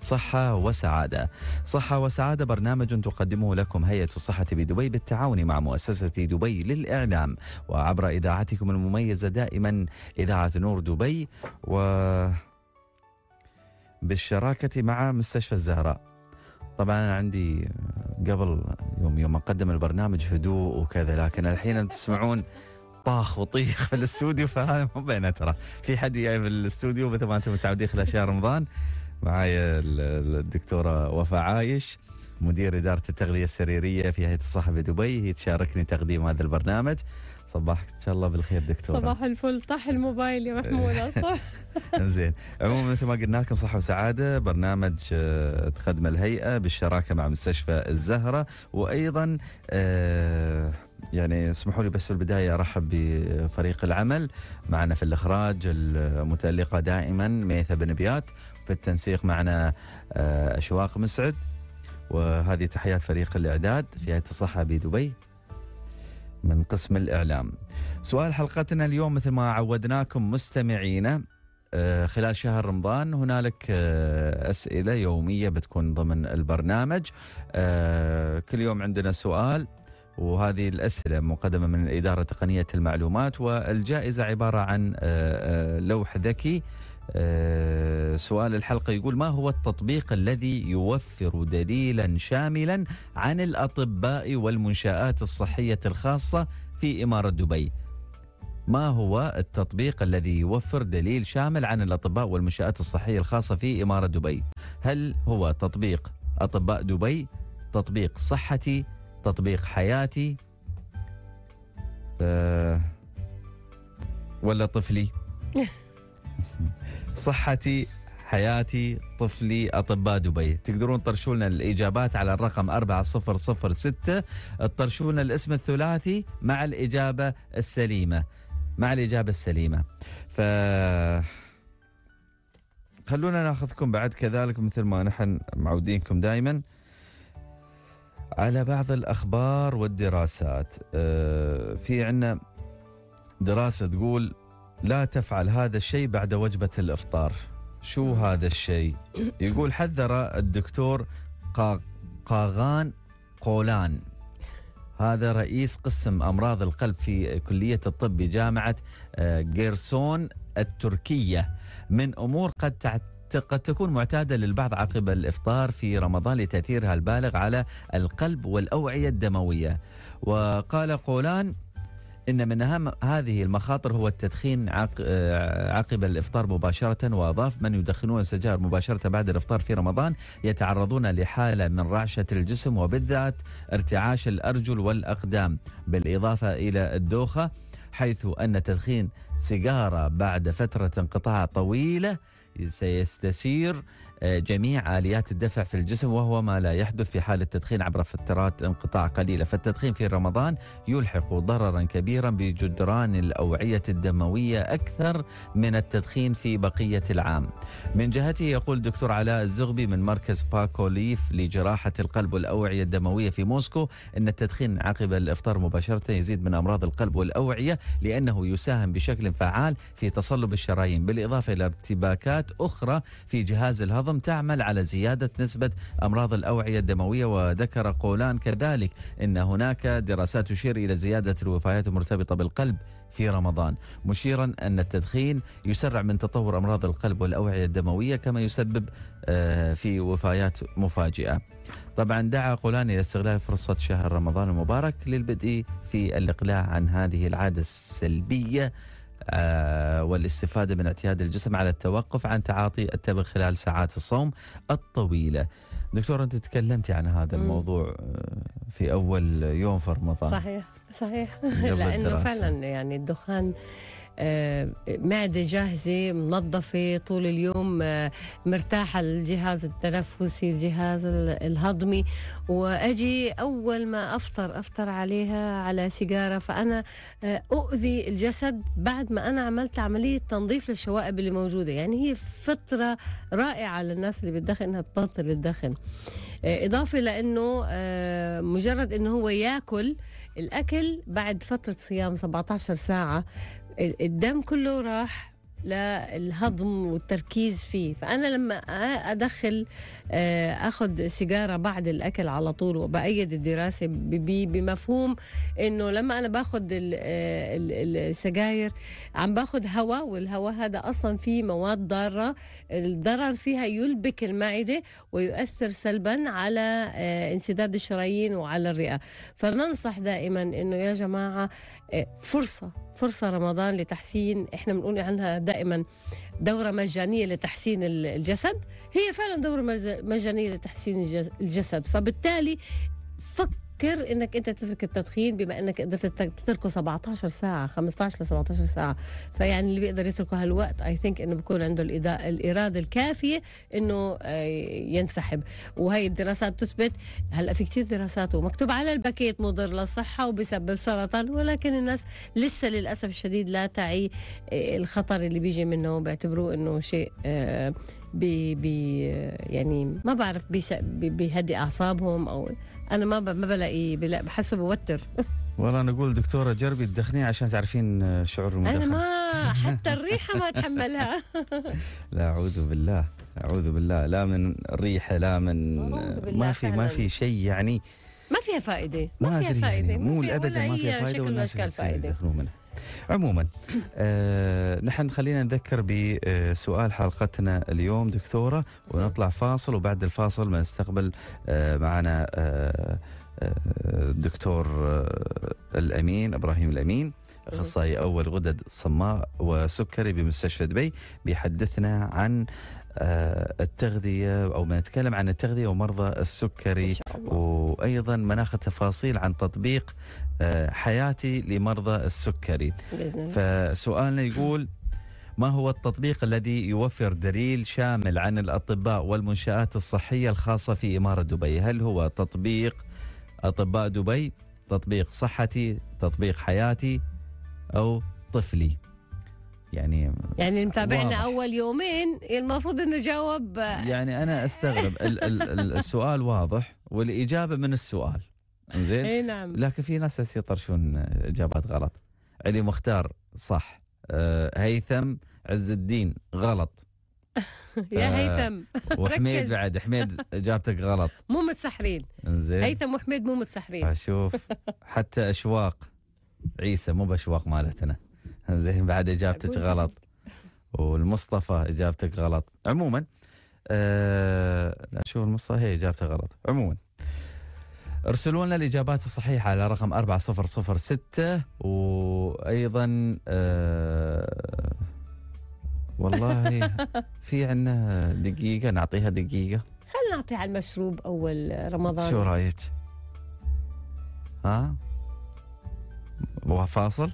صحة وسعادة صحة وسعادة برنامج تقدمه لكم هيئة الصحة بدبي بالتعاون مع مؤسسة دبي للإعلام وعبر إذاعتكم المميزة دائما إذاعة نور دبي و بالشراكة مع مستشفى الزهراء طبعا أنا عندي قبل يوم يوم أقدم البرنامج هدوء وكذا لكن الحين تسمعون طاخ وطيخ في الاستوديو فهذا مو بينه ترى في حد جاي في الاستوديو مثل ما انتم متعودين خلال شهر رمضان معايا الدكتورة وفاء عايش مدير إدارة التغذية السريرية في هيئة الصحة بدبي هي تشاركني تقديم هذا البرنامج صباحك ان شاء الله بالخير دكتورة صباح الفل طاح الموبايل يا محمود إيه. صح زين عموما مثل ما قلنا لكم صحة وسعادة برنامج آه، تقدم الهيئة بالشراكة مع مستشفى الزهرة وأيضا آه يعني اسمحوا لي بس في البداية أرحب بفريق العمل معنا في الإخراج المتألقة دائما ميثة بن بيات في التنسيق معنا آه، أشواق مسعد وهذه تحيات فريق الإعداد في هيئة الصحة بدبي من قسم الإعلام سؤال حلقتنا اليوم مثل ما عودناكم مستمعينا آه، خلال شهر رمضان هنالك آه، أسئلة يومية بتكون ضمن البرنامج كل يوم عندنا سؤال وهذه الأسئلة مقدمة من الإدارة تقنية المعلومات والجائزة عبارة عن لوح ذكي آه، سؤال الحلقة يقول ما هو التطبيق الذي يوفر دليلا شاملا عن الأطباء والمنشآت الصحية الخاصة في إمارة دبي ما هو التطبيق الذي يوفر دليل شامل عن الأطباء والمنشآت الصحية الخاصة في إمارة دبي هل هو تطبيق أطباء دبي تطبيق صحتي تطبيق حياتي آه، ولا طفلي صحتي حياتي طفلي أطباء دبي تقدرون ترشولنا لنا الإجابات على الرقم 4006 تطرشوا لنا الاسم الثلاثي مع الإجابة السليمة مع الإجابة السليمة ف خلونا ناخذكم بعد كذلك مثل ما نحن معودينكم دائما على بعض الأخبار والدراسات آه، في عندنا دراسة تقول لا تفعل هذا الشيء بعد وجبة الإفطار شو هذا الشيء يقول حذر الدكتور قاغان قولان هذا رئيس قسم أمراض القلب في كلية الطب بجامعة آه، جيرسون التركية من أمور قد تعت قد تكون معتادة للبعض عقب الإفطار في رمضان لتأثيرها البالغ على القلب والأوعية الدموية وقال قولان ان من اهم هذه المخاطر هو التدخين آه، عقب الافطار مباشره واضاف من يدخنون السجائر مباشره بعد الافطار في رمضان يتعرضون لحاله من رعشه الجسم وبالذات ارتعاش الارجل والاقدام بالاضافه الى الدوخه حيث ان تدخين سيجاره بعد فتره انقطاع طويله سيستسير آه، جميع آليات الدفع في الجسم وهو ما لا يحدث في حال التدخين عبر فترات انقطاع قليلة فالتدخين في رمضان يلحق ضررا كبيرا بجدران الأوعية الدموية أكثر من التدخين في بقية العام من جهته يقول دكتور علاء الزغبي من مركز باكوليف لجراحة القلب والأوعية الدموية في موسكو أن التدخين عقب الإفطار مباشرة يزيد من أمراض القلب والأوعية لأنه يساهم بشكل فعال في تصلب الشرايين بالإضافة إلى ارتباكات أخرى في جهاز الهضم النظم تعمل على زيادة نسبة أمراض الأوعية الدموية وذكر قولان كذلك أن هناك دراسات تشير إلى زيادة الوفيات المرتبطة بالقلب في رمضان مشيرا أن التدخين يسرع من تطور أمراض القلب والأوعية الدموية كما يسبب آه، في وفيات مفاجئة طبعا دعا قولان إلى استغلال فرصة شهر رمضان المبارك للبدء في الإقلاع عن هذه العادة السلبية آه، والاستفادة من اعتياد الجسم على التوقف عن تعاطي التبغ خلال ساعات الصوم الطويلة دكتور أنت تكلمت عن هذا مم. الموضوع آه، في أول يوم في رمضان صحيح صحيح لأنه فعلا يعني الدخان آه، معدة جاهزة منظفة طول اليوم آه، مرتاحة الجهاز التنفسي الجهاز الهضمي وأجي أول ما أفطر أفطر عليها على سيجارة فأنا آه، أؤذي الجسد بعد ما أنا عملت عملية تنظيف للشوائب اللي موجودة يعني هي فطرة رائعة للناس اللي بتدخن إنها تبطل الدخن إضافة لأنه مجرد أنه هو ياكل الأكل بعد فترة صيام 17 ساعة الدم كله راح للهضم والتركيز فيه فأنا لما أدخل آه، أخذ سيجارة بعد الأكل على طول وبأيد الدراسة بمفهوم أنه لما أنا باخذ آه، السجاير عم باخذ هواء والهواء هذا أصلا فيه مواد ضارة الضرر فيها يلبك المعدة ويؤثر سلبا على آه، انسداد الشرايين وعلى الرئة فننصح دائما أنه يا جماعة فرصة فرصه رمضان لتحسين احنا بنقول عنها دائما دوره مجانيه لتحسين الجسد هي فعلا دوره مجانيه لتحسين الجسد فبالتالي فك فكر انك انت تترك التدخين بما انك قدرت تتركه 17 ساعه 15 ل 17 ساعه فيعني اللي بيقدر يتركه هالوقت اي ثينك انه بكون عنده الاراده الكافيه انه آه، ينسحب وهي الدراسات تثبت هلا في كثير دراسات ومكتوب على الباكيت مضر للصحه وبسبب سرطان ولكن الناس لسه للاسف الشديد لا تعي آه، الخطر اللي بيجي منه بيعتبروه انه شيء آه، بي بي يعني ما بعرف بيهدي اعصابهم او انا ما ما بلاقي بحسه بوتر والله انا اقول دكتوره جربي تدخنيه عشان تعرفين شعور المدخن انا ما حتى الريحه ما اتحملها لا اعوذ بالله اعوذ بالله لا من ريحه لا من ما في ما في شيء يعني ما فيها فائده ما, ما فيها يعني، فائده يعني. مو ابدا ما فيها فائده والناس فائده يدخنوا منها عموما آه نحن خلينا نذكر بسؤال حلقتنا اليوم دكتورة ونطلع فاصل وبعد الفاصل ما نستقبل آه معنا آه الدكتور آه، آه، الأمين إبراهيم الأمين اخصائي اول غدد صماء وسكري بمستشفى دبي بيحدثنا عن آه، التغذيه او بنتكلم عن التغذيه ومرضى السكري وايضا مناخ تفاصيل عن تطبيق آه، حياتي لمرضى السكري فسؤالنا يقول ما هو التطبيق الذي يوفر دليل شامل عن الأطباء والمنشآت الصحية الخاصة في إمارة دبي هل هو تطبيق أطباء دبي تطبيق صحتي تطبيق حياتي أو طفلي يعني يعني متابعنا اول يومين المفروض انه جاوب آه، يعني انا استغرب السؤال واضح والاجابه من السؤال زين اي نعم لكن في ناس يطرشون اجابات غلط علي مختار صح أه هيثم عز الدين غلط يا آه، هيثم وحميد بعد حميد اجابتك غلط مو متسحرين زين هيثم وحميد مو متسحرين اشوف حتى اشواق عيسى مو باشواق مالتنا زين بعد اجابتك غلط والمصطفى اجابتك غلط عموما أه شوف المصطفى هي اجابته غلط عموما ارسلوا لنا الاجابات الصحيحه على رقم 4006 وايضا آه والله في عندنا دقيقه نعطيها دقيقه خلينا نعطي على المشروب اول رمضان شو رايك؟ ها؟ وفاصل؟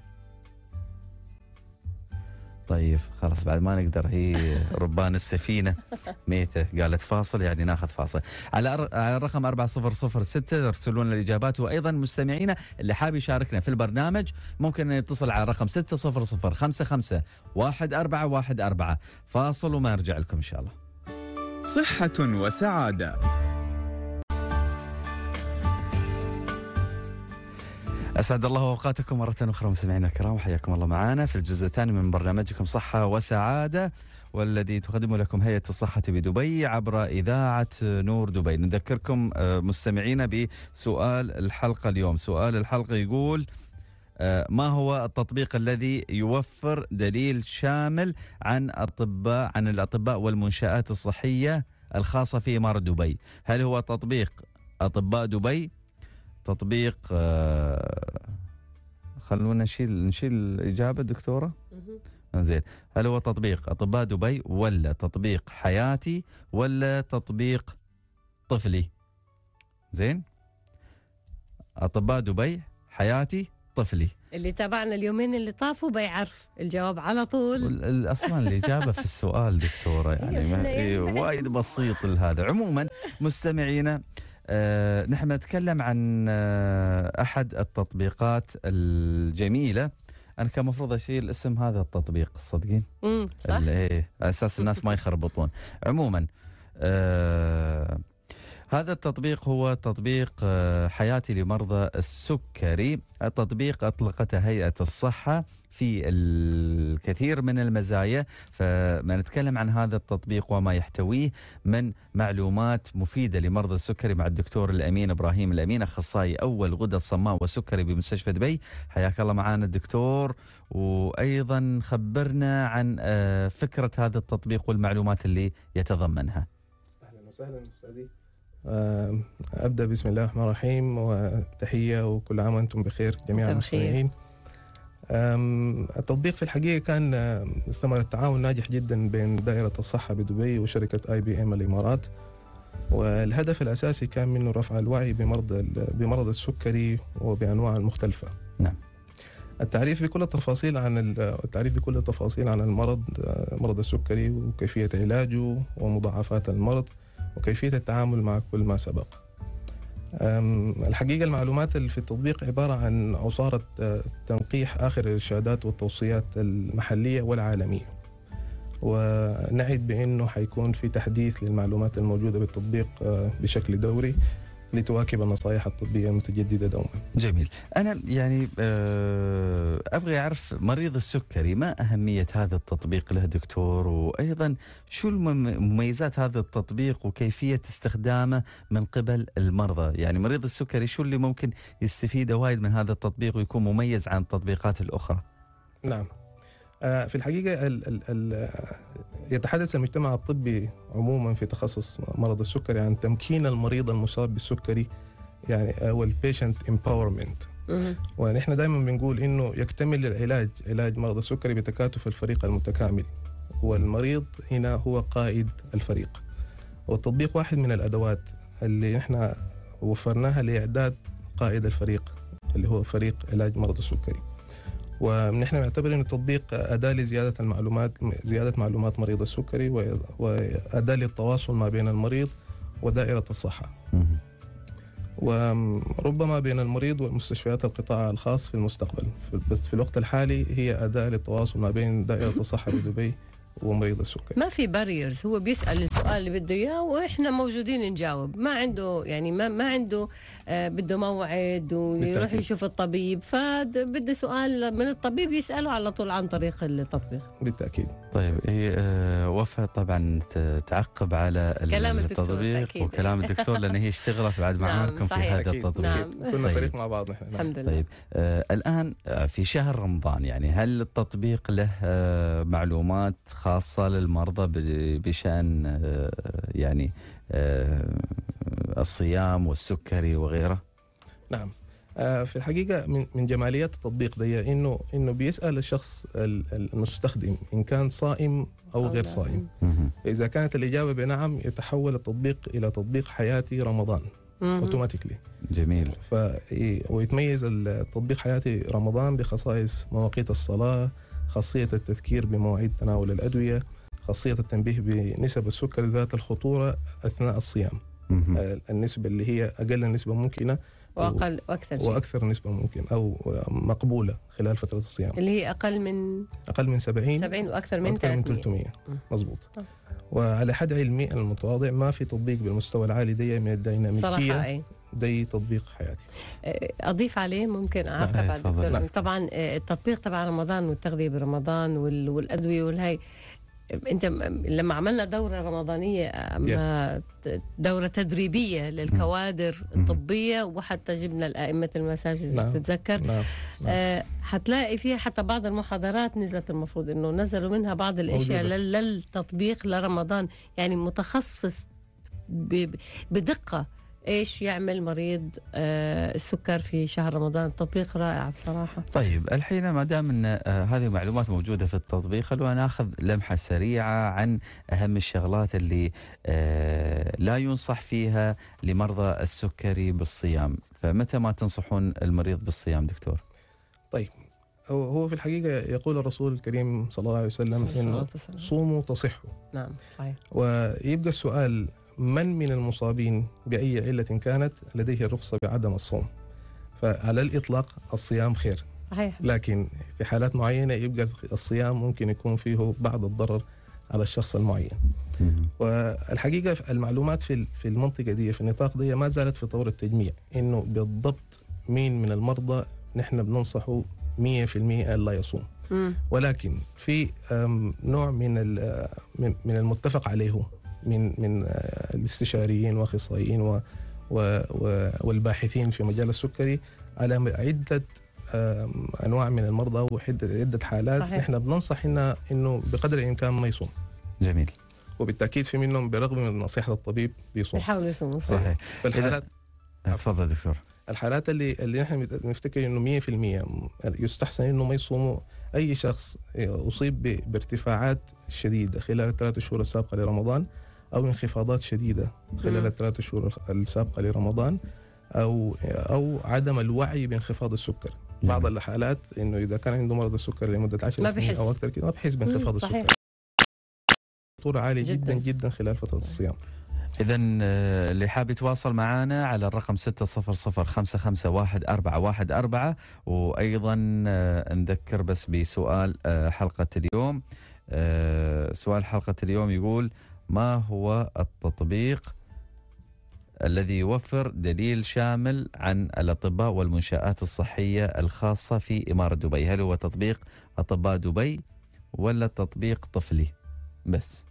طيب خلاص بعد ما نقدر هي ربان السفينه ميته قالت فاصل يعني ناخذ فاصل على على الرقم 4006 ارسلوا لنا الاجابات وايضا مستمعينا اللي حاب يشاركنا في البرنامج ممكن يتصل على رقم 60055 فاصل وما نرجع لكم ان شاء الله صحه وسعاده اسعد الله اوقاتكم مره اخرى مستمعينا الكرام وحياكم الله معنا في الجزء الثاني من برنامجكم صحه وسعاده والذي تقدمه لكم هيئه الصحه بدبي عبر اذاعه نور دبي نذكركم آه، مستمعينا بسؤال الحلقه اليوم سؤال الحلقه يقول آه، ما هو التطبيق الذي يوفر دليل شامل عن اطباء عن الاطباء والمنشات الصحيه الخاصه في اماره دبي هل هو تطبيق اطباء دبي تطبيق آه، خلونا نشيل نشيل الإجابة دكتورة زين هل هو تطبيق أطباء دبي ولا تطبيق حياتي ولا تطبيق طفلي زين أطباء دبي حياتي طفلي اللي تابعنا اليومين اللي طافوا بيعرف الجواب على طول اصلا الاجابه في السؤال دكتوره يعني إيه. إيه، وايد بسيط هذا عموما مستمعينا أه نحن نتكلم عن آه، أحد التطبيقات الجميلة انا كان المفروض اشيل اسم هذا التطبيق تصدقين؟ امم صح اساس الناس ما يخربطون عموما آه هذا التطبيق هو تطبيق آه، حياتي لمرضى السكري التطبيق أطلقته هيئة الصحة في الكثير من المزايا فنتكلم عن هذا التطبيق وما يحتويه من معلومات مفيدة لمرضى السكري مع الدكتور الأمين إبراهيم الأمين أخصائي أول غدد صماء وسكري بمستشفى دبي حياك الله معنا الدكتور وأيضا خبرنا عن آه، فكرة هذا التطبيق والمعلومات اللي يتضمنها أهلا وسهلا أستاذي آه، ابدا بسم الله الرحمن الرحيم وتحيه وكل عام وانتم بخير جميع المستمعين التطبيق في الحقيقه كان ثمره تعاون ناجح جدا بين دائره الصحه بدبي وشركه اي بي ام الامارات والهدف الاساسي كان منه رفع الوعي بمرض بمرض السكري وبانواعه المختلفه. نعم. التعريف بكل التفاصيل عن التعريف بكل التفاصيل عن المرض آه، مرض السكري وكيفيه علاجه ومضاعفات المرض وكيفية التعامل مع كل ما سبق الحقيقة المعلومات اللي في التطبيق عبارة عن عصارة آه، تنقيح آخر الإرشادات والتوصيات المحلية والعالمية ونعد بأنه حيكون في تحديث للمعلومات الموجودة بالتطبيق آه، بشكل دوري لتواكب النصائح الطبية المتجددة دوما جميل أنا يعني آه، أبغى أعرف مريض السكري ما أهمية هذا التطبيق له دكتور وأيضا شو مميزات هذا التطبيق وكيفية استخدامه من قبل المرضى يعني مريض السكري شو اللي ممكن يستفيد وايد من هذا التطبيق ويكون مميز عن التطبيقات الأخرى نعم آه، في الحقيقة يتحدث المجتمع الطبي عموما في تخصص مرض السكري عن تمكين المريض المصاب بالسكري يعني او البيشنت امباورمنت ونحن دائما بنقول انه يكتمل العلاج علاج مرض السكري بتكاتف الفريق المتكامل والمريض هنا هو قائد الفريق والتطبيق واحد من الادوات اللي احنا وفرناها لاعداد قائد الفريق اللي هو فريق علاج مرض السكري ونحن نعتبر ان التطبيق اداه لزياده المعلومات زياده معلومات مريض السكري واداه للتواصل ما بين المريض ودائره الصحه. وربما بين المريض ومستشفيات القطاع الخاص في المستقبل بس في الوقت الحالي هي أداة للتواصل ما بين دائرة الصحة بدبي ومريض السكري ما في باريرز هو بيسال السؤال اللي بده اياه واحنا موجودين نجاوب ما عنده يعني ما ما عنده آه بده موعد ويروح يشوف الطبيب فبده سؤال من الطبيب يساله على طول عن طريق التطبيق بالتاكيد طيب هي آه وفاء طبعا تعقب على كلام التطبيق وكلام الدكتور لان هي اشتغلت بعد معاكم نعم في هذا التطبيق نعم. كنا طيب. فريق مع بعض نحن الحمد لله طيب آه الان آه، في شهر رمضان يعني هل التطبيق له آه، معلومات خاصة للمرضى بشأن آه، يعني آه، الصيام والسكري وغيره؟ نعم آه، في الحقيقة من جماليات التطبيق ده إنه إنه بيسأل الشخص المستخدم إن كان صائم أو غير صائم إذا كانت الإجابة بنعم يتحول التطبيق إلى تطبيق حياتي رمضان اوتوماتيكلي جميل ف إيه، ويتميز التطبيق حياتي رمضان بخصائص مواقيت الصلاه خاصية التذكير بمواعيد تناول الأدوية خاصية التنبيه بنسب السكر ذات الخطورة أثناء الصيام آه، النسبة اللي هي أقل نسبة ممكنة واقل واكثر واكثر نسبه ممكن او مقبوله خلال فتره الصيام اللي هي اقل من اقل من 70 70 واكثر من 300 أكثر من 300 مظبوط وعلى حد علمي المتواضع ما في تطبيق بالمستوى العالي دي من الديناميكيه صراحة أي. زي تطبيق حياتي أه، اضيف عليه ممكن اعقب على طبعا أه، التطبيق تبع رمضان والتغذيه برمضان والادويه والهي انت لما عملنا دوره رمضانيه أه، مع دوره تدريبيه للكوادر الطبيه وحتى جبنا الائمه المساجد لا نعم. تتذكر نعم. آه حتلاقي فيها حتى بعض المحاضرات نزلت المفروض انه نزلوا منها بعض الاشياء للتطبيق لرمضان يعني متخصص بدقه ايش يعمل مريض آه، السكر في شهر رمضان تطبيق رائع بصراحه طيب الحين ما دام ان آه، هذه المعلومات موجوده في التطبيق خلونا ناخذ لمحه سريعه عن اهم الشغلات اللي آه، لا ينصح فيها لمرضى السكري بالصيام فمتى ما تنصحون المريض بالصيام دكتور طيب هو في الحقيقة يقول الرسول الكريم صلى الله عليه وسلم إن صوموا تصحوا نعم صحيح ويبقى السؤال من من المصابين بأي علة كانت لديه الرخصة بعدم الصوم فعلى الإطلاق الصيام خير صحيح. لكن في حالات معينة يبقى الصيام ممكن يكون فيه بعض الضرر على الشخص المعين والحقيقة المعلومات في في المنطقة دي في النطاق دي ما زالت في طور التجميع إنه بالضبط مين من المرضى نحن بننصحه 100% لا يصوم ولكن في نوع آه، من من المتفق عليه من من آه، الاستشاريين واخصائيين و والباحثين في مجال السكري على عده انواع من المرضى وعده عده حالات صحيح. نحن بننصح انه انه بقدر الامكان ما يصوم جميل وبالتاكيد في منهم برغم من نصيحه الطبيب بيصوم بيحاول يصوم صحيح فالحالات آه، تفضل دكتور الحالات اللي اللي نحن بنفتكر انه 100% يستحسن انه ما يصوموا اي شخص آه، اصيب بارتفاعات شديده خلال الثلاث شهور السابقه لرمضان أو انخفاضات شديدة خلال الثلاث شهور السابقة لرمضان أو أو عدم الوعي بانخفاض السكر نعم. بعض الحالات انه اذا كان عنده مرض السكر لمده 10 سنين او اكثر كده ما بحس بانخفاض السكر خطوره عاليه جدا جدا خلال فتره الصيام إذا آه، اللي حاب يتواصل معنا على الرقم 600551414 وأيضا آه، نذكر بس بسؤال آه، حلقة اليوم سؤال حلقة اليوم يقول ما هو التطبيق الذي يوفر دليل شامل عن الأطباء والمنشآت الصحية الخاصة في إمارة دبي هل هو تطبيق أطباء دبي ولا تطبيق طفلي بس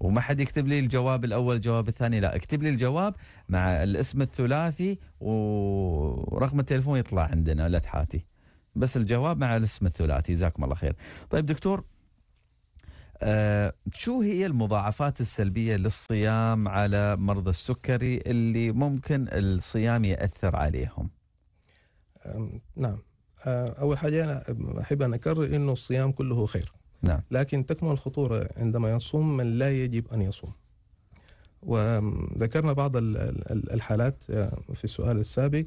وما حد يكتب لي الجواب الأول الجواب الثاني لا اكتب لي الجواب مع الاسم الثلاثي ورقم التليفون يطلع عندنا لا تحاتي بس الجواب مع الاسم الثلاثي جزاكم الله خير طيب دكتور أه شو هي المضاعفات السلبية للصيام على مرضى السكري اللي ممكن الصيام يأثر عليهم نعم آه، أول حاجة أنا أحب أن أكرر أنه الصيام كله خير نعم. لكن تكمن الخطورة عندما يصوم من لا يجب أن يصوم وذكرنا بعض الحالات آه، في السؤال السابق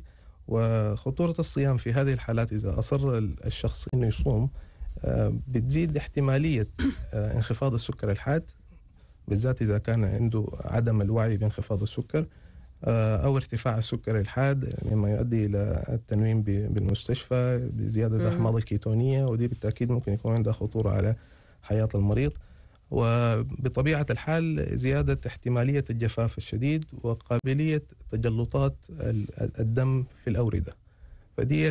وخطورة الصيام في هذه الحالات إذا أصر الشخص أنه يصوم آه، بتزيد احتمالية آه، انخفاض السكر الحاد بالذات إذا كان عنده عدم الوعي بانخفاض السكر آه، أو ارتفاع السكر الحاد يعني مما يؤدي إلى التنويم بالمستشفى بزيادة الأحماض الكيتونية ودي بالتأكيد ممكن يكون عندها خطورة على حياة المريض وبطبيعة الحال زيادة احتمالية الجفاف الشديد وقابلية تجلطات الدم في الأوردة فدي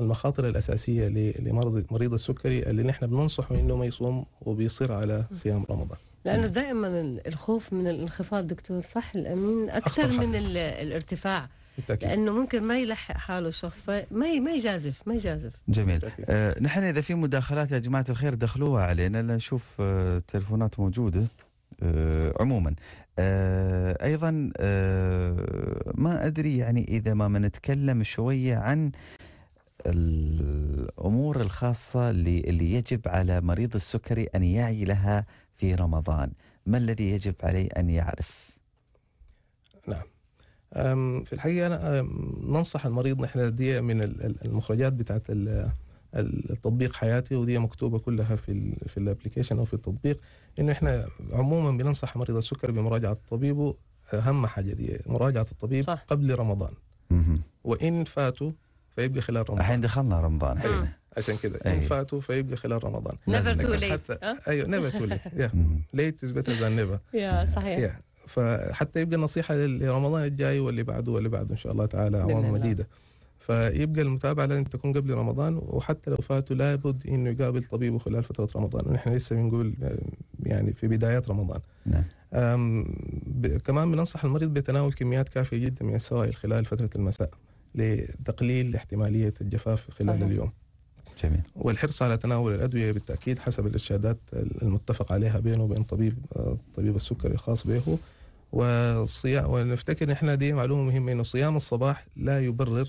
المخاطر الاساسيه لمرض مريض السكري اللي نحن بننصحه انه ما يصوم وبيصر على صيام رمضان لانه دائما الخوف من الانخفاض دكتور صح الامين اكثر من الارتفاع بالتأكيد. لانه ممكن ما يلحق حاله الشخص فما ما يجازف ما يجازف جميل آه نحن اذا في مداخلات يا جماعه الخير دخلوها علينا لنشوف آه تلفونات موجوده آه، عموما آه، ايضا آه، ما ادري يعني اذا ما نتكلم شويه عن الامور الخاصه اللي اللي يجب على مريض السكري ان يعي لها في رمضان ما الذي يجب عليه ان يعرف نعم في الحقيقه أنا ننصح المريض نحن دي من المخرجات بتاعت التطبيق حياتي ودي مكتوبه كلها في الـ في الابلكيشن او في التطبيق انه احنا عموما بننصح مريض السكر بمراجعه طبيبه اهم حاجه دي مراجعه الطبيب صح. قبل رمضان وان فاتوا فيبقى خلال رمضان الحين دخلنا رمضان احنا آه. عشان كده أيه. ان أيوه. فاتوا فيبقى خلال رمضان نيفر تو ليت ايوه نيفر تو ليت ليت از بيتر ذان نيفر يا صحيح yeah. فحتى يبقى نصيحه لرمضان الجاي واللي بعده واللي بعده ان شاء الله تعالى اعوام مديده الله. فيبقى المتابعة لازم تكون قبل رمضان وحتى لو فاتوا لابد انه يقابل طبيبه خلال فترة رمضان ونحن لسه بنقول يعني في بدايات رمضان نعم كمان بننصح المريض بتناول كميات كافية جدا من السوائل خلال فترة المساء لتقليل احتمالية الجفاف خلال صحيح. اليوم جميل. والحرص على تناول الأدوية بالتأكيد حسب الإرشادات المتفق عليها بينه وبين طبيب طبيب السكري الخاص به ونفتكر احنا دي معلومه مهمه انه صيام الصباح لا يبرر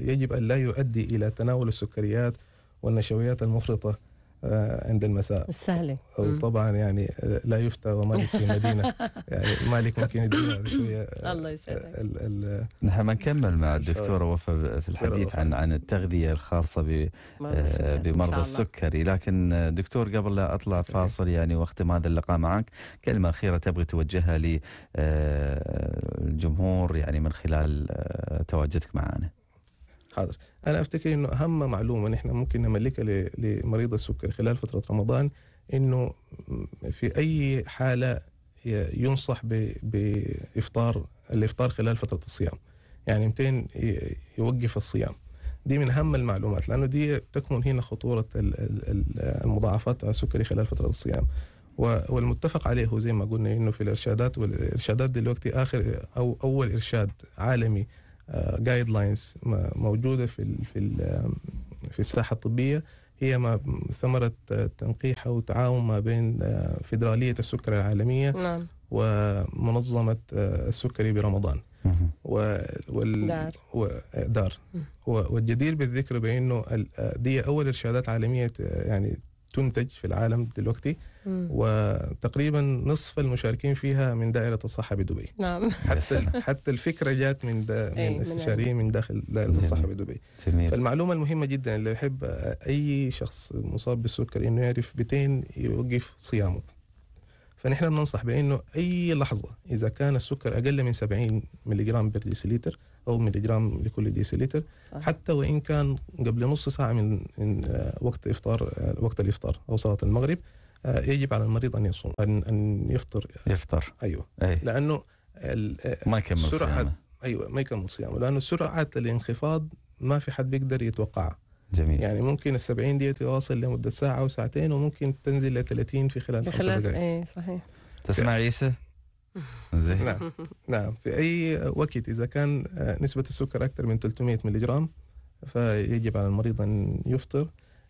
يجب أن لا يؤدي إلى تناول السكريات والنشويات المفرطة آه، عند المساء السهله وطبعا يعني لا يفتى ومالك في مدينة يعني مالك ممكن يدينا شوية آه، الله يسعدك نحن بنكمل مع الدكتورة وفاء في الحديث عن عن التغذية الخاصة آه، بمرضى السكري لكن دكتور قبل لا أطلع فاصل يعني واختم هذا اللقاء معك كلمة أخيرة تبغي توجهها للجمهور يعني من خلال تواجدك معنا حاضر انا افتكر انه اهم معلومه نحن ممكن نملكها لمريض السكر خلال فتره رمضان انه في اي حاله ينصح بافطار الافطار خلال فتره الصيام يعني متين يوقف الصيام دي من اهم المعلومات لانه دي تكمن هنا خطوره المضاعفات على السكري خلال فتره الصيام والمتفق عليه زي ما قلنا انه في الارشادات والارشادات دلوقتي اخر او اول ارشاد عالمي جايد آه، لاينز موجوده في في في الساحه الطبيه هي ما ثمره تنقيح او تعاون ما بين آه، فيدراليه السكر العالميه نعم. ومنظمه آه، السكري برمضان وال و... والجدير بالذكر بانه دي اول ارشادات عالميه يعني تنتج في العالم دلوقتي مم. وتقريبا نصف المشاركين فيها من دائرة الصحة بدبي نعم حتى حتى الفكرة جات من دا إيه، من استشاريين من داخل دائرة الصحة بدبي جميل. فالمعلومة المهمة جدا اللي يحب أي شخص مصاب بالسكر إنه يعرف بتين يوقف صيامه فنحن بننصح بأنه أي لحظة إذا كان السكر أقل من 70 ملغ بر أو ملي جرام لكل ديسيلتر حتى وإن كان قبل نص ساعة من آه، وقت إفطار آه، وقت الإفطار أو صلاة المغرب آه، يجب على المريض أن يصوم أن أن يفطر يفطر أيوه أي. لأنه ما يكمل سرعة أيوه ما يكمل صيامه لأنه سرعة الانخفاض ما في حد بيقدر يتوقعها جميل يعني ممكن ال 70 دقيقة تواصل لمدة ساعة او ساعتين وممكن تنزل ل 30 في خلال خمس دقائق اي صحيح تسمع عيسى نعم نعم في اي وقت اذا كان آه، نسبه السكر اكثر من 300 ملغ فيجب على المريض ان يفطر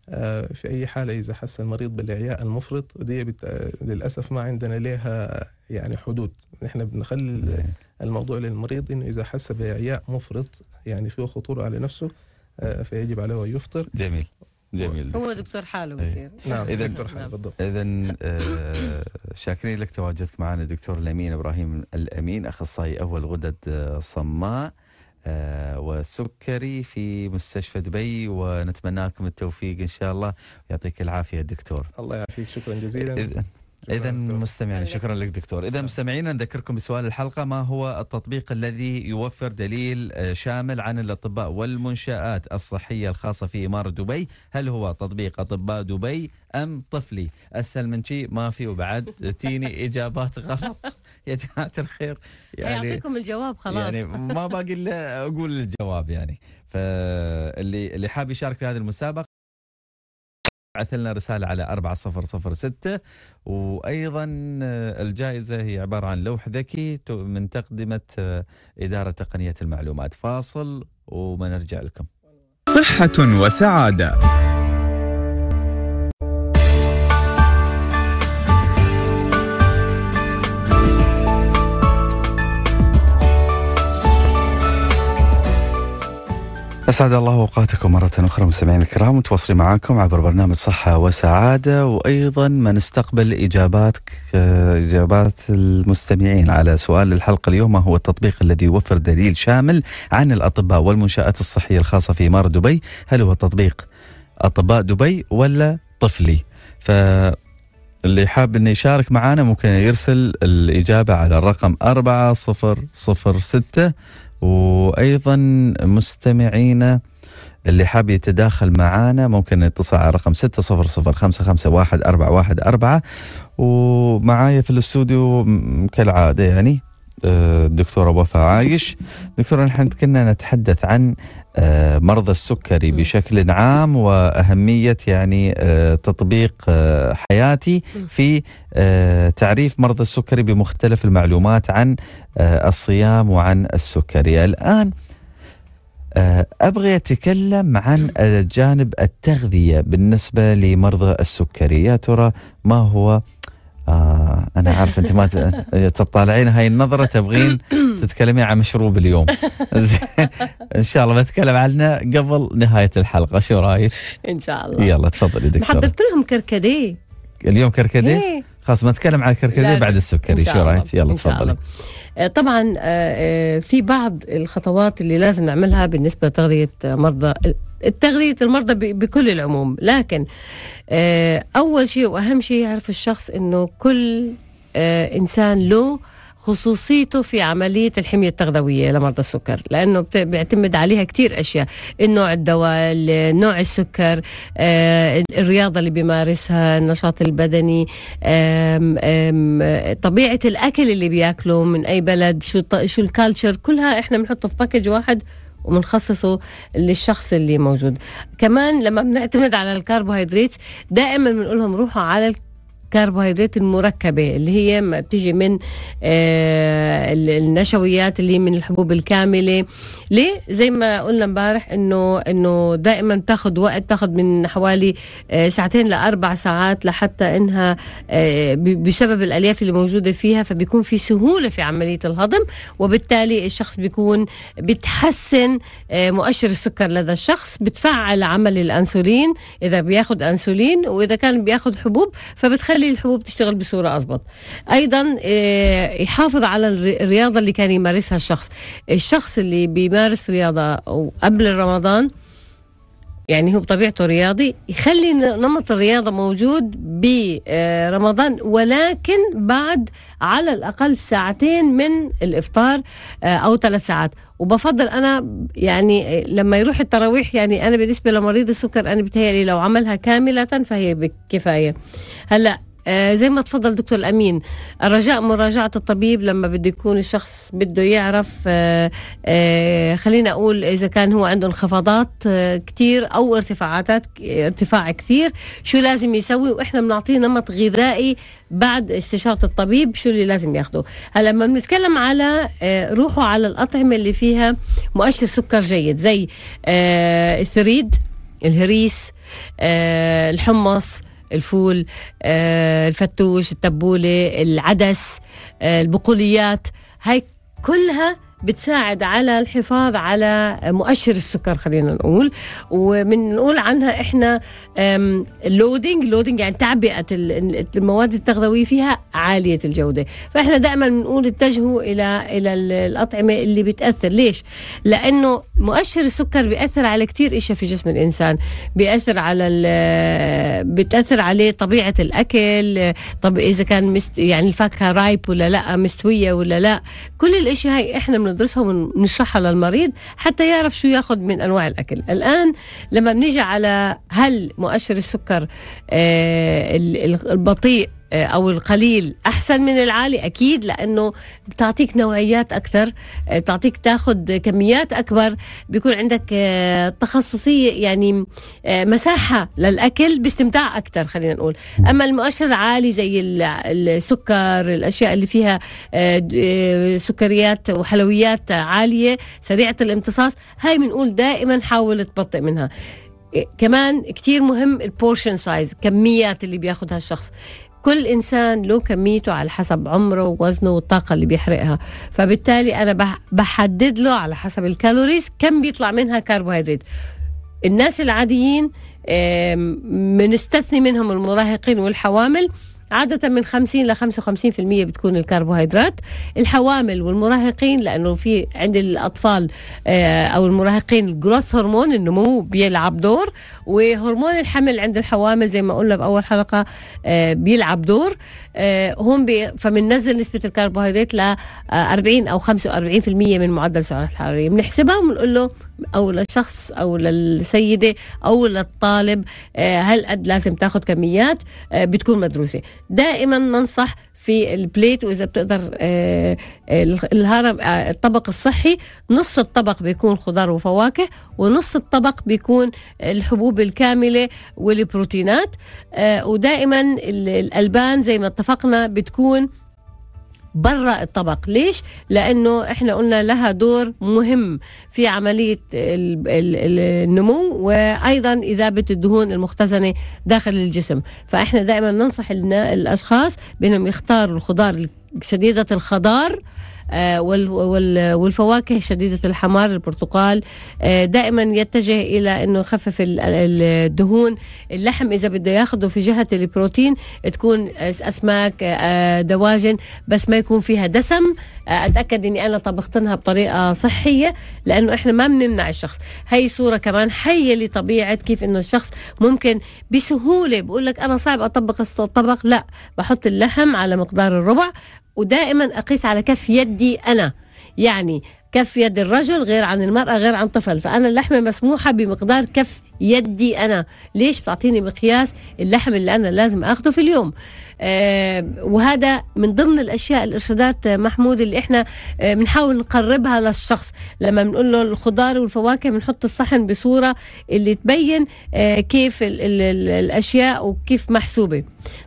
آه، في اي حاله اذا حس المريض بالاعياء المفرط ودي بت... للاسف ما عندنا لها يعني حدود نحن بنخلي الموضوع للمريض انه اذا حس باعياء مفرط يعني فيه خطوره على نفسه آه، فيجب عليه ان يفطر جميل جميل هو دكتور حاله إيه. بصير نعم اذا دكتور حاله نعم. بالضبط اذا آه، شاكرين لك تواجدك معنا دكتور الامين ابراهيم الامين اخصائي اول غدد آه، صماء آه، وسكري في مستشفى دبي ونتمنى لكم التوفيق ان شاء الله يعطيك العافيه دكتور الله يعافيك شكرا جزيلا اذا مستمعين شكرا لك دكتور اذا مستمعينا نذكركم بسؤال الحلقه ما هو التطبيق الذي يوفر دليل آه، شامل عن الاطباء والمنشات الصحيه الخاصه في اماره دبي هل هو تطبيق اطباء دبي ام طفلي اسهل من شيء ما في وبعد تيني اجابات غلط يا جماعه الخير يعني يعطيكم الجواب خلاص يعني ما باقي الا اقول الجواب يعني فاللي اللي حاب يشارك في هذه المسابقه بعث لنا رسالة على 4006 وأيضا آه، الجائزة هي عبارة عن لوح ذكي من تقدمة آه، إدارة تقنية المعلومات فاصل وما نرجع لكم صحة وسعادة أسعد الله أوقاتكم مرة أخرى مستمعينا الكرام متواصلين معاكم عبر برنامج صحة وسعادة وأيضا ما نستقبل إجابات إجابات المستمعين على سؤال الحلقة اليوم ما هو التطبيق الذي يوفر دليل شامل عن الأطباء والمنشآت الصحية الخاصة في إمارة دبي هل هو تطبيق أطباء دبي ولا طفلي ف اللي حاب انه يشارك معنا ممكن يرسل الاجابه على الرقم 4006 وايضا مستمعينا اللي حاب يتداخل معانا ممكن الاتصال على رقم 600 ومعايا في الاستوديو كالعاده يعني الدكتورة وفاء عايش دكتورة نحن كنا نتحدث عن آه، مرضى السكري بشكل عام وأهمية يعني آه، تطبيق آه، حياتي في تعريف مرضى السكري بمختلف المعلومات عن الصيام وعن السكري الآن أبغي أتكلم عن الجانب التغذية بالنسبة لمرضى السكري يا ترى ما هو انا عارف انت ما تطالعين هاي النظره تبغين تتكلمين عن مشروب اليوم ان شاء الله بتكلم عنه قبل نهايه الحلقه شو رايك ان شاء الله يلا تفضلي دكتور حضرت لهم كركديه اليوم كركديه إيه. خلاص ما نتكلم عن كركديه بعد السكري شو رايك يلا تفضلي آه، طبعا آه، آه، في بعض الخطوات اللي لازم نعملها بالنسبه لتغذيه مرضى تغذية المرضى بكل العموم لكن آه، أول شيء وأهم شيء يعرف الشخص أنه كل آه، إنسان له خصوصيته في عملية الحمية التغذوية لمرضى السكر لأنه بيعتمد عليها كتير أشياء النوع الدواء نوع السكر آه، الرياضة اللي بيمارسها النشاط البدني طبيعة الأكل اللي بياكله من أي بلد شو شو الكالتشر كلها إحنا بنحطه في باكج واحد وبنخصصه للشخص اللي موجود كمان لما بنعتمد على الكربوهيدرات دائما بنقولهم روحوا على الكربوهيدرات المركبة اللي هي ما بتيجي من آه، النشويات اللي هي من الحبوب الكاملة ليه زي ما قلنا امبارح انه انه دائما تاخذ وقت تاخذ من حوالي آه، ساعتين لاربع ساعات لحتى انها آه، بسبب الالياف اللي موجودة فيها فبيكون في سهولة في عملية الهضم وبالتالي الشخص بيكون بتحسن مؤشر السكر لدى الشخص بتفعل عمل الانسولين اذا بياخذ انسولين واذا كان بياخذ حبوب فبتخلي يخلي الحبوب تشتغل بصورة أضبط أيضا آه، يحافظ على الرياضة اللي كان يمارسها الشخص الشخص اللي بيمارس رياضة قبل رمضان يعني هو بطبيعته رياضي يخلي نمط الرياضة موجود برمضان آه، ولكن بعد على الأقل ساعتين من الإفطار آه، أو ثلاث ساعات وبفضل أنا يعني لما يروح التراويح يعني أنا بالنسبة لمريض السكر أنا بتهيألي لو عملها كاملة فهي بكفاية هلأ آه زي ما تفضل دكتور الأمين الرجاء مراجعة الطبيب لما بده يكون الشخص بده يعرف آه آه خلينا أقول إذا كان هو عنده انخفاضات آه، كثير أو ارتفاعات ارتفاع كثير شو لازم يسوي وإحنا بنعطيه نمط غذائي بعد استشارة الطبيب شو اللي لازم ياخده هلا لما بنتكلم على آه، روحوا على الأطعمة اللي فيها مؤشر سكر جيد زي آه، الثريد الهريس الحمص الفول آه، الفتوش التبولة العدس آه، البقوليات هاي كلها بتساعد على الحفاظ على مؤشر السكر خلينا نقول وبنقول عنها احنا اللودينج لودينج يعني تعبئه المواد التغذويه فيها عاليه الجوده فاحنا دائما بنقول اتجهوا الى الى الاطعمه اللي بتاثر ليش لانه مؤشر السكر بياثر على كثير اشياء في جسم الانسان بياثر على بتاثر عليه طبيعه الاكل طب اذا كان مست يعني الفاكهه رايب ولا لا مستويه ولا لا كل الاشياء هاي احنا من ندرسها ونشرحها للمريض حتى يعرف شو ياخذ من انواع الاكل الان لما بنيجي على هل مؤشر السكر آه، البطيء آه، او القليل احسن من العالي اكيد لانه بتعطيك نوعيات اكثر آه، بتعطيك تاخذ كميات اكبر بيكون عندك آه، تخصصيه يعني مساحه للاكل باستمتاع اكثر خلينا نقول اما المؤشر العالي زي السكر الاشياء اللي فيها سكريات وحلويات عاليه سريعه الامتصاص هاي بنقول دائما حاول تبطئ منها إيه، كمان كتير مهم البورشن سايز كميات اللي بياخدها الشخص كل انسان له كميته على حسب عمره ووزنه والطاقه اللي بيحرقها فبالتالي انا بحدد له على حسب الكالوريز كم بيطلع منها كربوهيدرات الناس العاديين بنستثني منهم المراهقين والحوامل عادة من 50 ل 55% بتكون الكربوهيدرات الحوامل والمراهقين لأنه في عند الأطفال آه، أو المراهقين الجروث هرمون النمو بيلعب دور وهرمون الحمل عند الحوامل زي ما قلنا بأول حلقة آه، بيلعب دور آه، هم بي فبننزل نسبة الكربوهيدرات ل 40 أو 45% من معدل السعرات الحرارية بنحسبها وبنقول له او للشخص او للسيده او للطالب آه، هل قد لازم تاخذ كميات آه، بتكون مدروسه دائما ننصح في البليت واذا بتقدر آه، الهرم الطبق الصحي نص الطبق بيكون خضار وفواكه ونص الطبق بيكون الحبوب الكامله والبروتينات ودائما الالبان زي ما اتفقنا بتكون برا الطبق ليش لانه احنا قلنا لها دور مهم في عمليه النمو وايضا اذابه الدهون المختزنه داخل الجسم فاحنا دائما ننصح الاشخاص بانهم يختاروا الخضار شديده الخضار آه، والفواكه شديدة الحمار البرتقال آه، دائما يتجه إلى أنه يخفف الدهون اللحم إذا بده ياخده في جهة البروتين تكون أسماك آه، دواجن بس ما يكون فيها دسم أتأكد أني أنا طبختنها بطريقة صحية لأنه إحنا ما بنمنع الشخص هي صورة كمان حية لطبيعة كيف أنه الشخص ممكن بسهولة بقول لك أنا صعب أطبق الطبق لا بحط اللحم على مقدار الربع ودائما اقيس على كف يدي انا يعني كف يد الرجل غير عن المرأة غير عن طفل فأنا اللحمة مسموحة بمقدار كف يدي انا ليش بتعطيني مقياس اللحم اللي انا لازم اخده في اليوم آه وهذا من ضمن الاشياء الارشادات محمود اللي احنا آه، بنحاول آه نقربها للشخص لما بنقول له الخضار والفواكه بنحط الصحن بصوره اللي تبين آه كيف الـ الـ الـ الاشياء وكيف محسوبه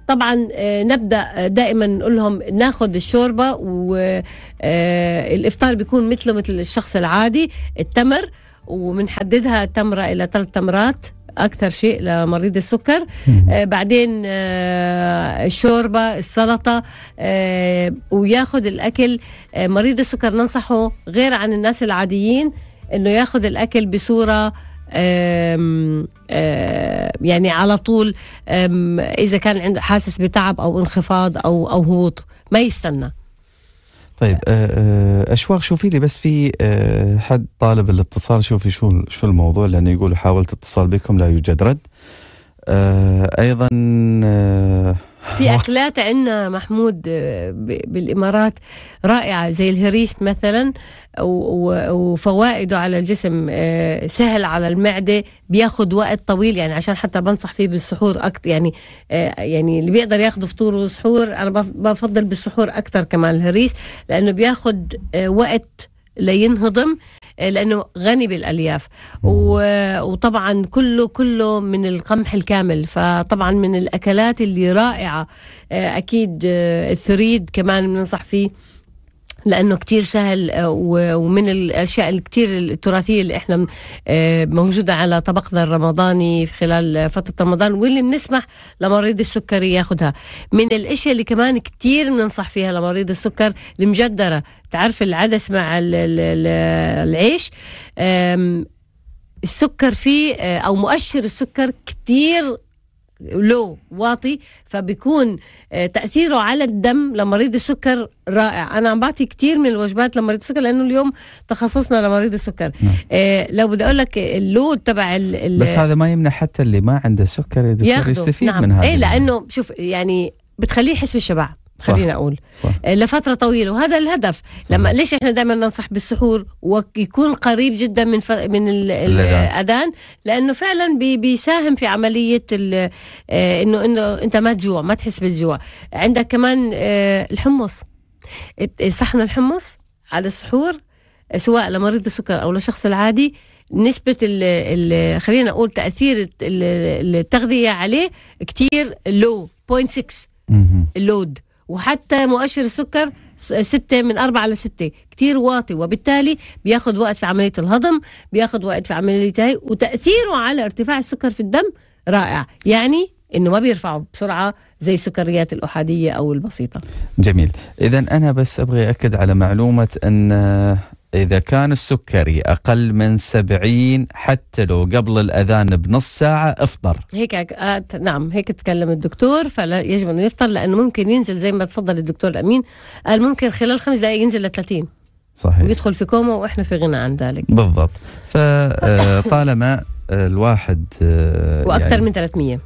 طبعا آه، نبدا آه، دائما نقول لهم ناخذ الشوربه والافطار بيكون مثله مثل الشخص العادي التمر وبنحددها تمره الى ثلاث تمرات اكثر شيء لمريض السكر آه بعدين آه الشوربه السلطه آه وياخذ الاكل آه مريض السكر ننصحه غير عن الناس العاديين انه ياخذ الاكل بصوره آم آم آه، يعني على طول اذا كان عنده حاسس بتعب او انخفاض او او هبوط ما يستنى طيب آه، آه، اشواق شوفي لي بس في آه، حد طالب الاتصال شوفي شو شو الموضوع لانه يقول حاولت اتصال بكم لا يوجد رد آه، ايضا آه، في اكلات عندنا محمود آه، بالامارات رائعه زي الهريس مثلا وفوائده على الجسم سهل على المعده بياخذ وقت طويل يعني عشان حتى بنصح فيه بالسحور اكثر يعني يعني اللي بيقدر ياخذ فطور وسحور انا بفضل بالسحور اكثر كمان الهريس لانه بياخذ وقت لينهضم لانه غني بالالياف وطبعا كله كله من القمح الكامل فطبعا من الاكلات اللي رائعه آه، اكيد آه، الثريد كمان بننصح فيه لانه كتير سهل آه، ومن الاشياء الكتير التراثيه اللي احنا آه، موجوده على طبقنا الرمضاني خلال فتره رمضان واللي بنسمح لمريض السكري ياخذها من الاشياء اللي كمان كتير بننصح فيها لمريض السكر المجدره تعرف العدس مع العيش السكر فيه آه، او مؤشر السكر كتير لو واطي فبيكون آه، تاثيره على الدم لمريض السكر رائع انا عم بعطي كثير من الوجبات لمريض السكر لانه اليوم تخصصنا لمريض السكر إيه لو بدي اقول لك اللود تبع ال بس هذا ما يمنع حتى اللي ما عنده سكر يستفيد نعم. من هذا ايه لانه شوف يعني بتخليه يحس بالشبع خلينا اقول صح. آه، لفتره طويله وهذا الهدف صح. لما ليش احنا دائما ننصح بالسحور ويكون قريب جدا من ف... من ال... الاذان لانه فعلا بي... بيساهم في عمليه ال... آه، انه انه انت ما تجوع ما تحس بالجوع عندك كمان آه، الحمص صحن الحمص على السحور سواء لمريض السكر او للشخص العادي نسبة ال ال خلينا نقول تأثير التغذية عليه كتير لو 0.6 اللود وحتى مؤشر السكر ستة من أربعة ستة كتير واطي وبالتالي بياخد وقت في عملية الهضم بياخد وقت في عملية هاي وتأثيره على ارتفاع السكر في الدم رائع يعني انه ما بيرفعوا بسرعه زي السكريات الاحاديه او البسيطه. جميل، اذا انا بس ابغى اكد على معلومه ان إذا كان السكري أقل من 70 حتى لو قبل الأذان بنص ساعة افطر هيك أت... آه، نعم هيك تكلم الدكتور فلا يجب يفطر لأنه ممكن ينزل زي ما تفضل الدكتور أمين قال ممكن خلال خمس دقائق ينزل ل 30 صحيح ويدخل في كوما وإحنا في غنى عن ذلك بالضبط فطالما آه، آه، الواحد وأكثر يعني من 300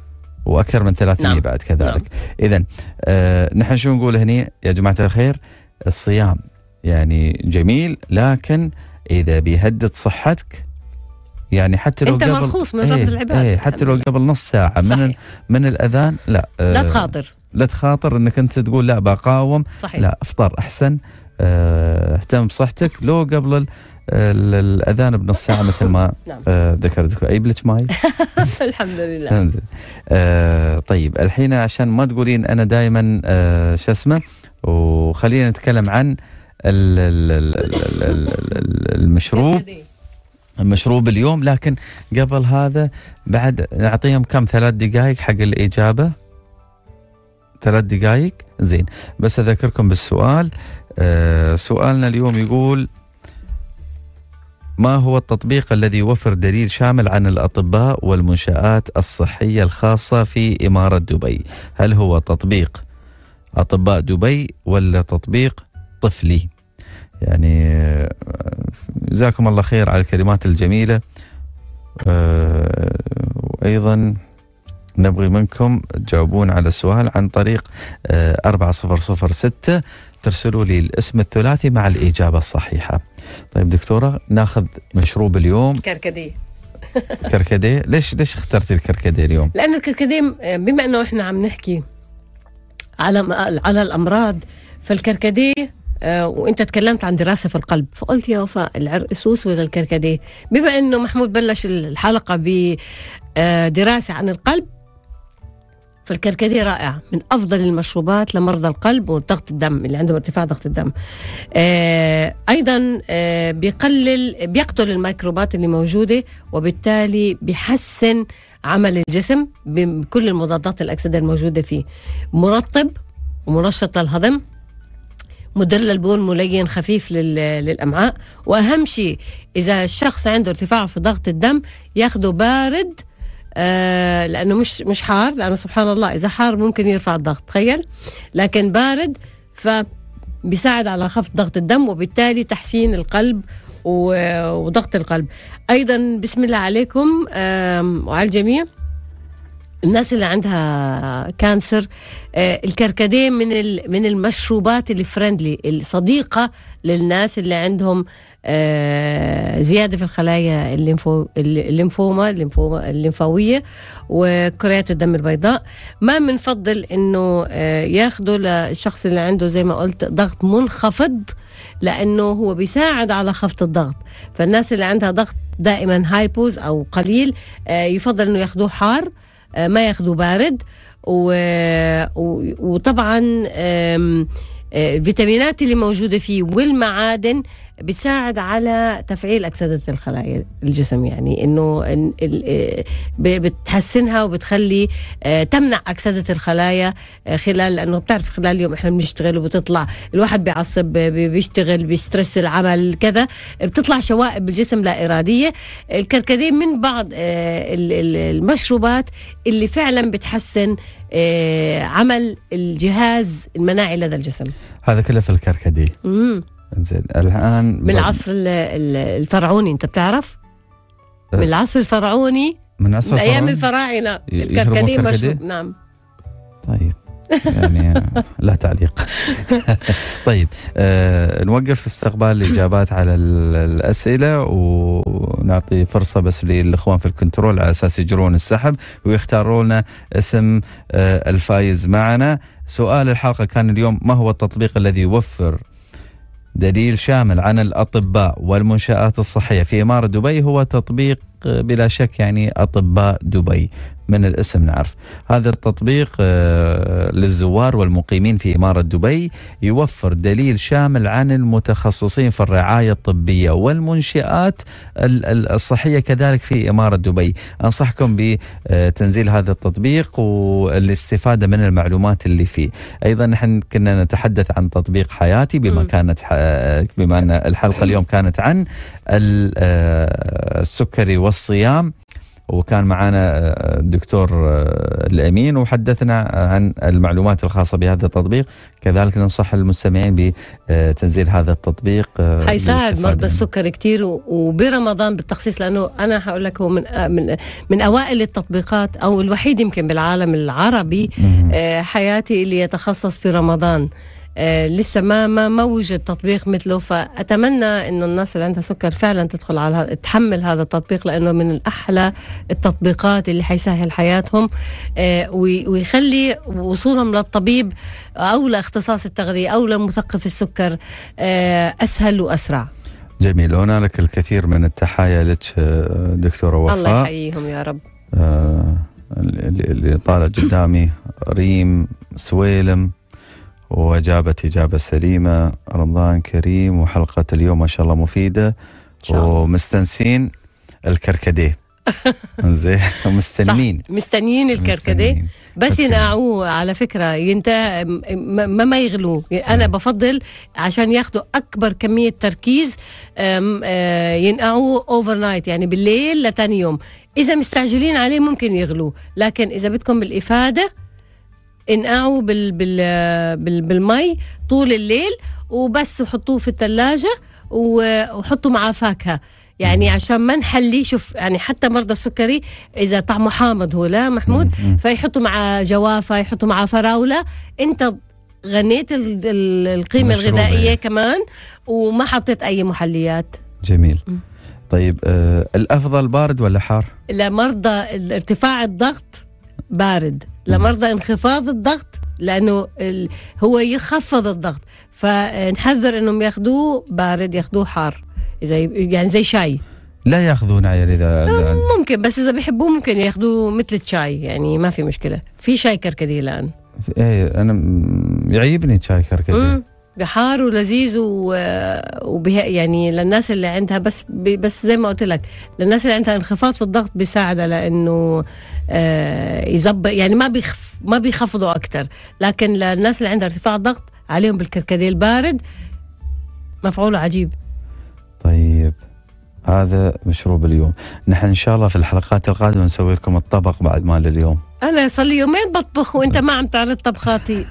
واكثر من 300 نعم. بعد كذلك نعم. اذا آه نحن شو نقول هنا يا جماعه الخير الصيام يعني جميل لكن اذا بيهدد صحتك يعني حتى لو انت قبل مرخوص من رب إيه، العباد ايه حتى لو قبل نص ساعه صحيح. من من الاذان لا لا آه، تخاطر لا تخاطر انك انت تقول لا بقاوم صحيح. لا افطر احسن آه، اهتم بصحتك لو قبل الاذان بنص ساعه مثل ما ذكر نعم. آه، ذكرت اي بلت ماي الحمد لله آه طيب الحين عشان ما تقولين انا دائما آه شو اسمه وخلينا نتكلم عن المشروب المشروب اليوم لكن قبل هذا بعد نعطيهم كم ثلاث دقائق حق الإجابة ثلاث دقائق زين بس أذكركم بالسؤال آه سؤالنا اليوم يقول ما هو التطبيق الذي يوفر دليل شامل عن الأطباء والمنشآت الصحية الخاصة في إمارة دبي هل هو تطبيق أطباء دبي ولا تطبيق طفلي يعني جزاكم الله خير على الكلمات الجميلة وأيضا آه، نبغي منكم تجاوبون على السؤال عن طريق 4006 آه، ترسلوا لي الاسم الثلاثي مع الإجابة الصحيحة طيب دكتورة ناخذ مشروب اليوم كركديه كركديه ليش ليش اخترتي الكركديه اليوم لأن الكركديه بما أنه إحنا عم نحكي على على الأمراض فالكركديه آه، وانت تكلمت عن دراسه في القلب فقلت يا وفاء العرقسوس ولا الكركديه بما انه محمود بلش الحلقه بدراسه آه، عن القلب فالكركديه رائعة من أفضل المشروبات لمرضى القلب وضغط الدم اللي عندهم ارتفاع ضغط الدم آه، أيضا بيقلل بيقتل الميكروبات اللي موجودة وبالتالي بيحسن عمل الجسم بكل المضادات الأكسدة الموجودة فيه مرطب ومنشط للهضم مدر للبول ملين خفيف للامعاء واهم شيء اذا الشخص عنده ارتفاع في ضغط الدم ياخده بارد آه لانه مش مش حار لانه سبحان الله اذا حار ممكن يرفع الضغط تخيل لكن بارد ف بيساعد على خفض ضغط الدم وبالتالي تحسين القلب وضغط القلب ايضا بسم الله عليكم وعلى الجميع الناس اللي عندها كانسر آه، الكركديه من من المشروبات الفريندلي الصديقه للناس اللي عندهم آه، زياده في الخلايا الليمفوما الليمفوما الليمفاويه وكريات الدم البيضاء ما بنفضل انه آه، ياخذوا للشخص اللي عنده زي ما قلت ضغط منخفض لانه هو بيساعد على خفض الضغط فالناس اللي عندها ضغط دائما هايبوز او قليل يفضل انه ياخذوه حار آه، ما ياخذوا بارد و... و... وطبعا آه، الفيتامينات اللي موجوده فيه والمعادن بتساعد على تفعيل أكسدة الخلايا الجسم يعني إنه بتحسنها وبتخلي آه، تمنع أكسدة الخلايا آه، خلال لأنه بتعرف خلال اليوم إحنا بنشتغل وبتطلع الواحد بيعصب بيشتغل بيسترس العمل كذا بتطلع شوائب بالجسم لا إرادية الكركديه من بعض آه، المشروبات اللي فعلا بتحسن عمل الجهاز المناعي لدى الجسم هذا كله في الكركديه زين الان من العصر الفرعوني انت بتعرف؟ أه. من العصر الفرعوني من عصر من ايام الفراعنه الكركديه مشروب نعم طيب يعني لا تعليق طيب آه نوقف استقبال الاجابات على الاسئله ونعطي فرصه بس للاخوان في الكنترول على اساس يجرون السحب ويختاروا لنا اسم آه الفايز معنا سؤال الحلقه كان اليوم ما هو التطبيق الذي يوفر دليل شامل عن الأطباء والمنشآت الصحية في إمارة دبي هو تطبيق بلا شك يعني أطباء دبي من الاسم نعرف هذا التطبيق آه، للزوار والمقيمين في إمارة دبي يوفر دليل شامل عن المتخصصين في الرعاية الطبية والمنشآت الصحية كذلك في إمارة دبي أنصحكم بتنزيل هذا التطبيق والاستفادة من المعلومات اللي فيه أيضا نحن كنا نتحدث عن تطبيق حياتي بما كانت بما أن الحلقة اليوم كانت عن آه، السكري والصيام وكان معنا آه، الدكتور آه، الامين وحدثنا آه، عن المعلومات الخاصه بهذا التطبيق كذلك ننصح المستمعين بتنزيل هذا التطبيق حيساعد مرضى السكر كثير وبرمضان بالتخصيص لانه انا حقول لك هو من من من اوائل التطبيقات او الوحيد يمكن بالعالم العربي حياتي اللي يتخصص في رمضان آه، لسه ما ما ما وجد تطبيق مثله فاتمنى انه الناس اللي عندها سكر فعلا تدخل على تحمل هذا التطبيق لانه من الاحلى التطبيقات اللي حيسهل حياتهم آه، ويخلي وصولهم للطبيب او لاختصاص التغذيه او لمثقف السكر آه، اسهل واسرع. جميل هنالك الكثير من التحايا لك دكتوره وفاء الله يحييهم يا رب اللي طالع قدامي ريم سويلم وجابت اجابه سليمه رمضان كريم وحلقه اليوم ما شاء الله مفيده شاء الله. ومستنسين الكركديه زين مستنين مستنيين الكركديه بس ينقعوه على فكره ينت ما ما يغلوه انا نعم. بفضل عشان ياخدوا اكبر كميه تركيز آه، ينقعوه اوفر نايت يعني بالليل لتاني يوم اذا مستعجلين عليه ممكن يغلوه لكن اذا بدكم بالافاده انقعوا بال بال بال بالمي طول الليل وبس وحطوه في الثلاجه وحطوا معاه فاكهه يعني عشان ما نحلي شوف يعني حتى مرضى السكري اذا طعمه حامض هو لا محمود فيحطوا مع جوافه يحطوا مع فراوله انت غنيت القيمه الغذائيه كمان وما حطيت اي محليات جميل م. طيب آه الافضل بارد ولا حار؟ لا مرضى ارتفاع الضغط بارد لمرضى انخفاض الضغط لانه هو يخفض الضغط فنحذر انهم ياخذوه بارد ياخذوه حار اذا يعني زي شاي لا ياخذوه نعير اذا ممكن بس اذا بيحبوه ممكن ياخذوه مثل الشاي يعني ما في مشكله في شاي كركديه الان ايه انا يعيبني شاي كركديه بحار ولذيذ و... وبه... يعني للناس اللي عندها بس ب... بس زي ما قلت لك للناس اللي عندها انخفاض في الضغط بيساعد على انه آه يظبط يعني ما بيخف ما بيخفضوا اكثر لكن للناس اللي عندها ارتفاع ضغط عليهم بالكركديه البارد مفعوله عجيب طيب هذا مشروب اليوم نحن ان شاء الله في الحلقات القادمه نسوي لكم الطبق بعد مال اليوم انا صار لي يومين بطبخ وانت ما عم تعرض طبخاتي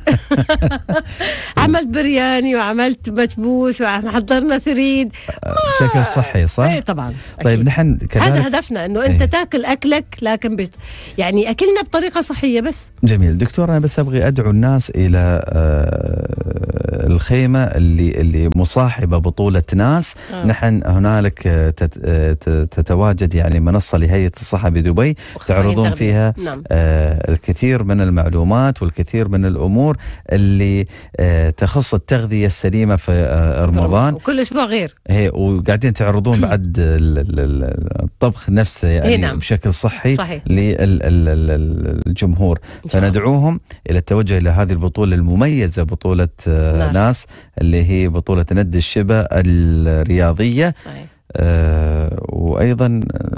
عملت برياني وعملت مكبوس وحضرنا ثريد ما... آه، بشكل صحي صح؟ ايه طبعا طيب نحن كذلك هذا هدفنا انه انت ايه. تاكل اكلك لكن بيت يعني اكلنا بطريقه صحيه بس جميل دكتور انا بس ابغي ادعو الناس الى آه، الخيمه اللي اللي مصاحبه بطوله ناس آه. نحن هنالك آه، تت... تتواجد يعني منصه لهيئه الصحه بدبي تعرضون فيها نعم. آه الكثير من المعلومات والكثير من الامور اللي آه، تخص التغذيه السليمه في آه، رمضان وكل اسبوع غير هي وقاعدين تعرضون بعد الطبخ نفسه يعني نعم. بشكل صحي صحيح. للجمهور فندعوهم الى التوجه الى هذه البطوله المميزه بطوله آه، ناس, ناس اللي هي بطوله ند الشبه الرياضيه صحيح. آه، وايضا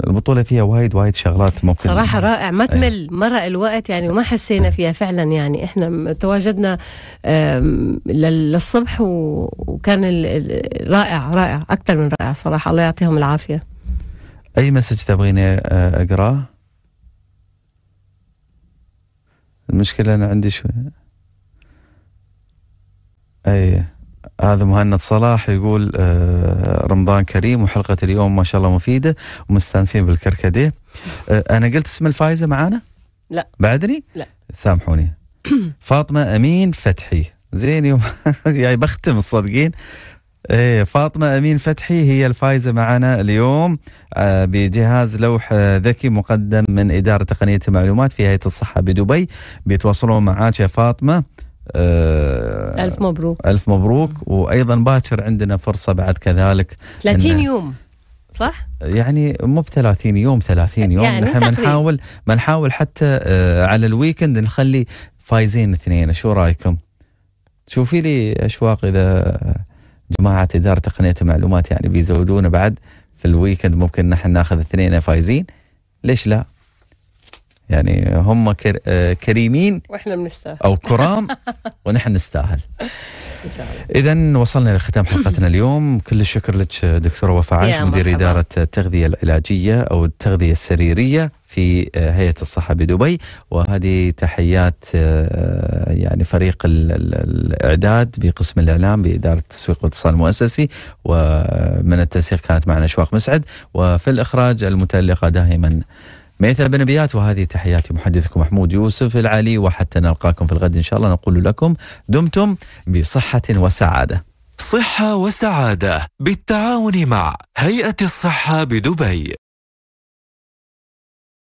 البطوله فيها وايد وايد شغلات ممكن صراحه رائع آه. ما تمل مرق الوقت يعني وما حسينا فيها فعلا يعني احنا تواجدنا للصبح وكان رائع رائع اكثر من رائع صراحه الله يعطيهم العافيه اي مسج تبغيني آه، اقراه المشكله انا عندي شوي اي هذا مهند صلاح يقول آه، رمضان كريم وحلقة اليوم ما شاء الله مفيدة ومستانسين بالكركديه آه، أنا قلت اسم الفايزة معانا؟ لا بعدني؟ لا سامحوني فاطمة أمين فتحي زين يوم يعني بختم الصدقين ايه فاطمة أمين فتحي هي الفائزة معنا اليوم آه، بجهاز لوح ذكي مقدم من إدارة تقنية المعلومات في هيئة الصحة بدبي بيتواصلون معاك يا فاطمة آه، ألف مبروك ألف مبروك وأيضا باكر عندنا فرصة بعد كذلك 30 يوم صح؟ يعني مو ب 30 يوم 30 يوم يعني نحن بنحاول بنحاول حتى آه، على الويكند نخلي فايزين اثنين شو رايكم؟ شوفي لي اشواق اذا جماعه اداره تقنيه المعلومات يعني بيزودونا بعد في الويكند ممكن نحن ناخذ اثنين فايزين ليش لا؟ يعني هم كر... آه، كريمين واحنا بنستاهل او كرام ونحن نستاهل اذا وصلنا لختام حلقتنا اليوم كل الشكر لك دكتوره وفاء عاش مدير اداره التغذيه العلاجيه او التغذيه السريريه في آه، هيئه الصحه بدبي وهذه تحيات آه، يعني فريق الاعداد بقسم الاعلام باداره التسويق والاتصال المؤسسي ومن التنسيق كانت معنا اشواق مسعد وفي الاخراج المتالقه دائما ميثا بن بيات وهذه تحياتي محدثكم محمود يوسف العلي وحتى نلقاكم في الغد إن شاء الله نقول لكم دمتم بصحة وسعادة صحة وسعادة بالتعاون مع هيئة الصحة بدبي